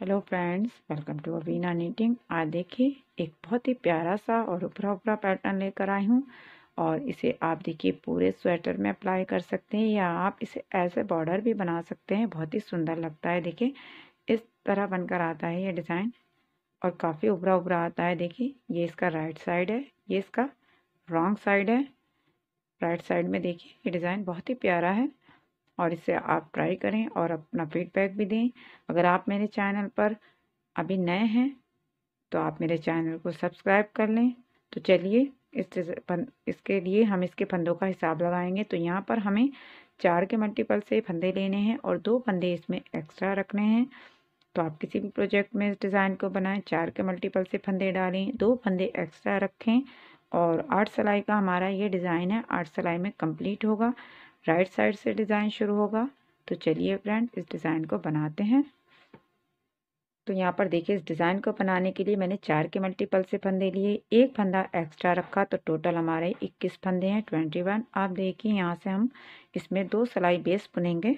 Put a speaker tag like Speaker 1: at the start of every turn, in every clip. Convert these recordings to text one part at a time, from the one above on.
Speaker 1: hello friends welcome to Avina knitting आज देखिए एक बहुत ही प्यारा सा और उभरा उभरा पैटर्न लेकर आई हूँ और इसे आप देखिए पूरे स्वेटर में अप्लाई कर सकते हैं या आप इसे ऐसे बॉर्डर भी बना सकते हैं बहुत ही सुंदर लगता है देखिए इस तरह बनकर आता है ये डिज़ाइन और काफ़ी उभरा उभरा आता है देखिए ये इसका राइट साइड है ये इसका रॉन्ग साइड है राइट साइड में देखिए ये डिज़ाइन बहुत ही प्यारा है और इसे आप ट्राई करें और अपना फीडबैक भी दें अगर आप मेरे चैनल पर अभी नए हैं तो आप मेरे चैनल को सब्सक्राइब कर लें तो चलिए इस इसके लिए हम इसके फंदों का हिसाब लगाएंगे तो यहाँ पर हमें चार के मल्टीपल से फंदे लेने हैं और दो फंदे इसमें एक्स्ट्रा रखने हैं तो आप किसी भी प्रोजेक्ट में इस डिज़ाइन को बनाएं चार के मल्टीपल से फंदे डालें दो फंदे एक्स्ट्रा रखें और आठ सिलाई का हमारा ये डिज़ाइन है आठ सिलाई में कंप्लीट होगा राइट साइड से डिज़ाइन शुरू होगा तो चलिए फ्रेंड इस डिज़ाइन को बनाते हैं तो यहाँ पर देखिए इस डिज़ाइन को बनाने के लिए मैंने चार के मल्टीपल से फंदे लिए एक फंदा एक्स्ट्रा रखा तो टोटल हमारे इक्कीस फंदे हैं ट्वेंटी वन आप देखिए यहाँ से हम इसमें दो सिलाई बेस बुनेंगे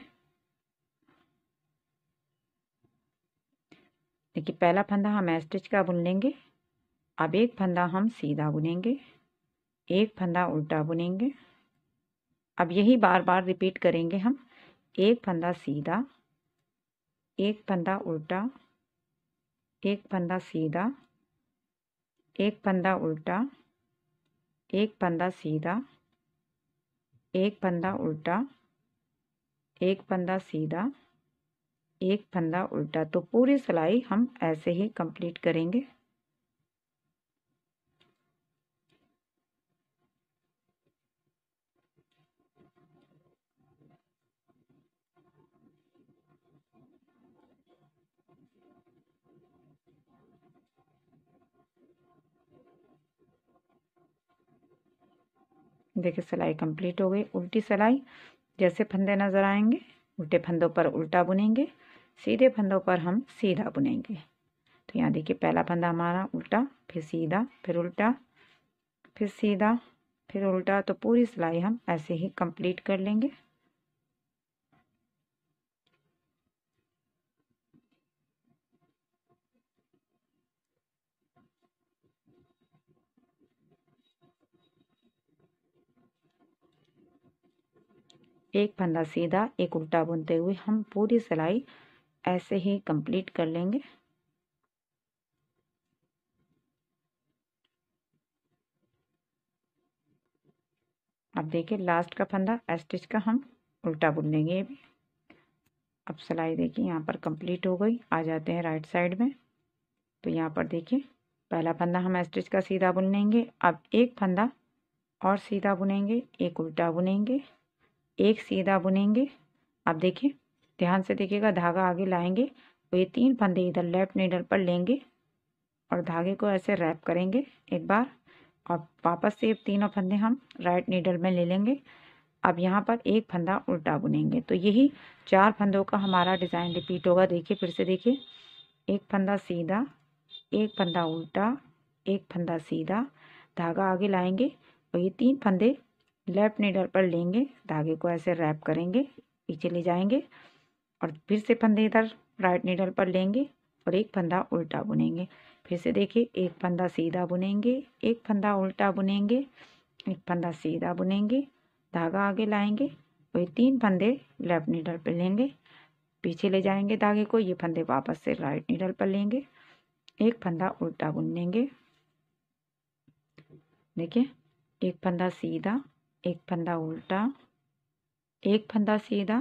Speaker 1: देखिए पहला फंदा हम एस्टिच का बुन लेंगे अब एक फंदा हम सीधा बुनेंगे एक फंदा उल्टा बुनेंगे अब यही बार बार रिपीट करेंगे हम एक फंदा सीधा एक फंदा उल्टा एक फंदा सीधा एक फंदा उल्टा एक फंदा सीधा एक फंदा उल्टा एक फंदा सीधा एक फंदा उल्टा तो पूरी सिलाई हम ऐसे ही कंप्लीट करेंगे देखिए सिलाई कंप्लीट हो गई उल्टी सिलाई जैसे फंदे नज़र आएंगे उल्टे फंदों पर उल्टा बुनेंगे सीधे फंदों पर हम सीधा बुनेंगे तो यहाँ देखिए पहला फंदा हमारा उल्टा फिर सीधा फिर उल्टा फिर सीधा फिर उल्टा तो पूरी सिलाई हम ऐसे ही कंप्लीट कर लेंगे एक फंदा सीधा एक उल्टा बुनते हुए हम पूरी सिलाई ऐसे ही कंप्लीट कर लेंगे अब देखिए लास्ट का फंदा स्टिच का हम उल्टा बुन लेंगे ये भी अब सिलाई देखिए यहाँ पर कंप्लीट हो गई आ जाते हैं राइट साइड में तो यहाँ पर देखिए पहला फंदा हम स्टिच का सीधा बुन लेंगे अब एक फंदा और सीधा बुनेंगे एक उल्टा बुनेंगे एक सीधा बुनेंगे आप देखिए ध्यान से देखिएगा धागा आगे लाएंगे तो ये तीन फंदे इधर लेफ्ट नीडल पर लेंगे और धागे को ऐसे रैप करेंगे एक बार और वापस से तीनों फंदे हम राइट नीडल में ले लेंगे अब यहाँ पर एक फंदा उल्टा बुनेंगे तो यही चार फंदों का हमारा डिज़ाइन रिपीट होगा देखिए फिर से देखिए एक फंदा सीधा एक फंदा उल्टा एक फंदा सीधा धागा आगे लाएंगे और ये तीन फंदे लेफ्ट नीडल पर लेंगे धागे को ऐसे रैप करेंगे पीछे ले जाएंगे और फिर से फंदे इधर राइट नीडल पर लेंगे और एक फंदा उल्टा बुनेंगे फिर से देखिए एक फंदा सीधा बुनेंगे एक फंदा उल्टा बुनेंगे एक फंदा सीधा बुनेंगे धागा आगे लाएंगे वही तीन फंदे लेफ्ट नीडल पर लेंगे पीछे ले जाएंगे धागे को ये फंदे वापस से राइट नीडल पर लेंगे एक फंदा उल्टा बुनेंगे देखिए एक फंदा सीधा एक फंदा उल्टा एक फंदा सीधा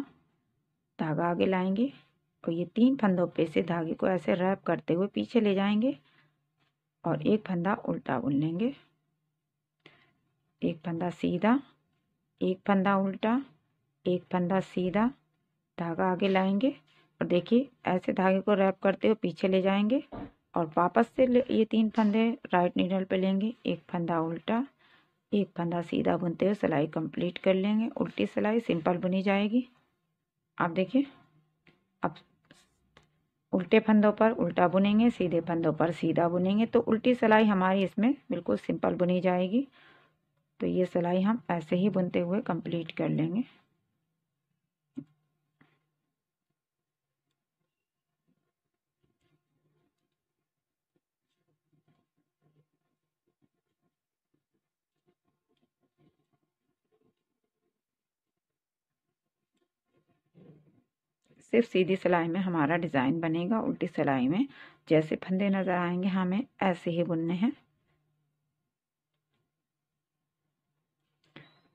Speaker 1: धागा आगे लाएंगे और ये तीन फंदों पे से धागे को ऐसे रैप करते हुए पीछे ले जाएंगे और एक फंदा उल्टा बुन लेंगे एक फंदा सीधा एक फंदा उल्टा एक फंदा सीधा धागा आगे लाएंगे और देखिए ऐसे धागे को रैप करते हुए पीछे ले जाएंगे और वापस से ये तीन फंदे राइट नीडल पे लेंगे एक फंदा उल्टा एक फंदा सीधा बुनते हुए सिलाई कंप्लीट कर लेंगे उल्टी सिलाई सिंपल बुनी जाएगी आप देखिए अब उल्टे फंदों पर उल्टा बुनेंगे सीधे फंदों पर सीधा बुनेंगे तो उल्टी सिलाई हमारी इसमें बिल्कुल सिंपल बुनी जाएगी तो ये सिलाई हम ऐसे ही बुनते हुए कंप्लीट कर लेंगे सिर्फ सीधी सिलाई में हमारा डिज़ाइन बनेगा उल्टी सिलाई में जैसे फंदे नज़र आएंगे हमें ऐसे ही बुनने हैं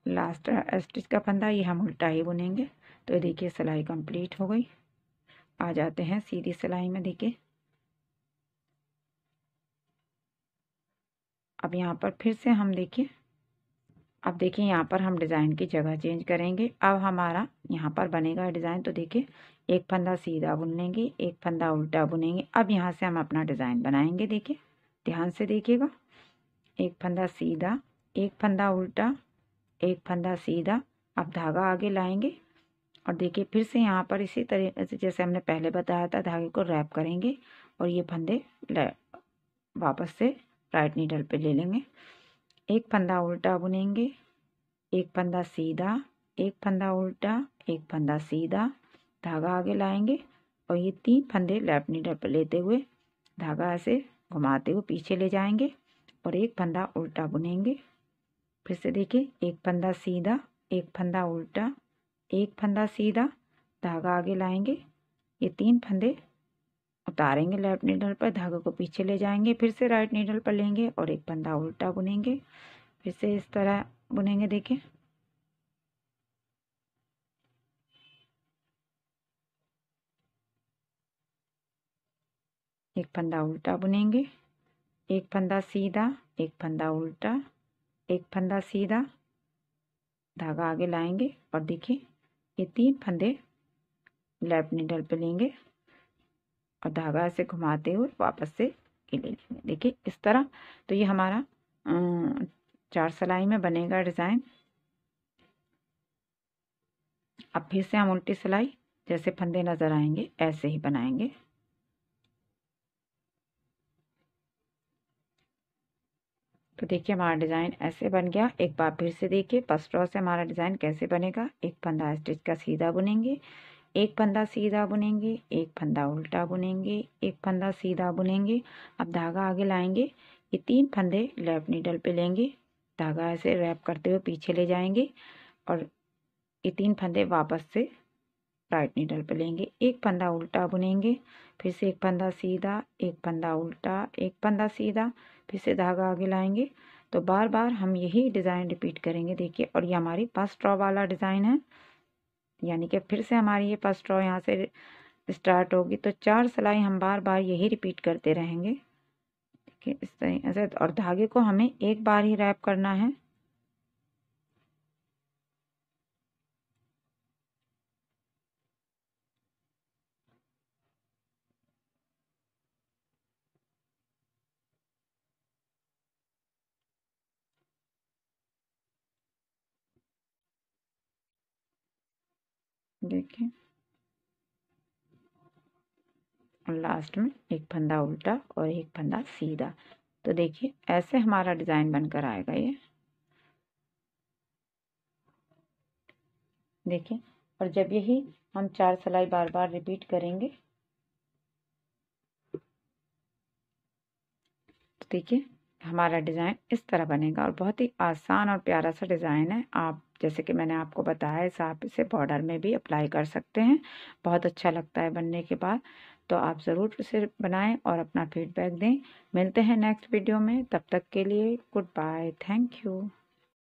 Speaker 1: लास्ट स्टिच का फंदा ये हम उल्टा ही बुनेंगे तो देखिए सिलाई कंप्लीट हो गई आ जाते हैं सीधी सिलाई में देखिए अब यहाँ पर फिर से हम देखिए अब देखिए यहाँ पर हम डिज़ाइन की जगह चेंज करेंगे अब हमारा यहाँ पर बनेगा डिज़ाइन तो देखिए एक फंदा सीधा बुन लेंगे एक फंदा उल्टा बुनेंगे अब यहाँ से हम अपना डिज़ाइन बनाएंगे देखिए ध्यान से देखिएगा एक फंदा सीधा एक फंदा उल्टा एक फंदा सीधा अब धागा आगे लाएंगे और देखिए फिर से यहाँ पर इसी तरीके से जैसे हमने पहले बताया था धागे को रैप करेंगे और ये फंदे वापस से राइट नीडल पे ले लेंगे एक फंदा उल्टा बुनेंगे एक फंदा सीधा एक फंदा उल्टा एक फंदा सीधा धागा आगे लाएंगे और ये तीन फंदे लेफ्ट नीडल पर लेते हुए धागा ऐसे घुमाते हुए पीछे ले जाएंगे और एक फंदा उल्टा बुनेंगे फिर से देखिए एक फंदा सीधा एक फंदा उल्टा एक फंदा सीधा धागा आगे लाएंगे ये तीन फंदे उतारेंगे लेफ्ट नीडल पर धागे को पीछे ले जाएंगे फिर से राइट नीडल पर लेंगे और एक फंदा उल्टा बुनेंगे फिर से इस तरह बुनेंगे देखें एक फंदा उल्टा बुनेंगे एक फंदा सीधा एक फंदा उल्टा एक फंदा सीधा धागा आगे लाएंगे और देखिए ये तीन फंदे लेफ्ट नीडल पे लेंगे और धागा ऐसे घुमाते हुए वापस से ले लेंगे देखिए इस तरह तो ये हमारा अं, चार सिलाई में बनेगा डिज़ाइन अब फिर से हम उल्टी सिलाई जैसे फंदे नज़र आएंगे ऐसे ही बनाएंगे तो देखिए हमारा डिज़ाइन ऐसे बन गया एक बार फिर से देखिए फर्स्ट रॉ से हमारा डिज़ाइन कैसे बनेगा एक फंदा स्टिच का सीधा बुनेंगे एक फंदा सीधा बुनेंगे एक फंदा उल्टा बुनेंगे एक फंदा सीधा बुनेंगे अब धागा आगे लाएंगे ये तीन फंदे लेफ्ट नीडल पे लेंगे धागा ऐसे रैप करते हुए पीछे ले जाएंगे और ये तीन फंदे वापस से राइट नीडल पे लेंगे एक फंदा उल्टा बुनेंगे फिर से एक फंदा सीधा एक फंदा उल्टा एक फंदा सीधा फिर से धागा आगे लाएंगे तो बार बार हम यही डिज़ाइन रिपीट करेंगे देखिए और ये हमारी फर्स्ट ड्रॉ वाला डिज़ाइन है यानी कि फिर से हमारी ये फर्स्ट रॉ यहाँ से स्टार्ट होगी तो चार सिलाई हम बार बार यही रिपीट करते रहेंगे ठीक है इस तरह से और धागे को हमें एक बार ही रैप करना है देखें और लास्ट में एक फंदा उल्टा और एक फंदा सीधा तो देखिए ऐसे हमारा डिज़ाइन बनकर आएगा ये देखिए और जब यही हम चार सिलाई बार बार रिपीट करेंगे तो देखिए हमारा डिज़ाइन इस तरह बनेगा और बहुत ही आसान और प्यारा सा डिज़ाइन है आप जैसे कि मैंने आपको बताया इस आप इसे बॉर्डर में भी अप्लाई कर सकते हैं बहुत अच्छा लगता है बनने के बाद तो आप ज़रूर इसे बनाएं और अपना फीडबैक दें मिलते हैं नेक्स्ट वीडियो में तब तक के लिए गुड बाय थैंक यू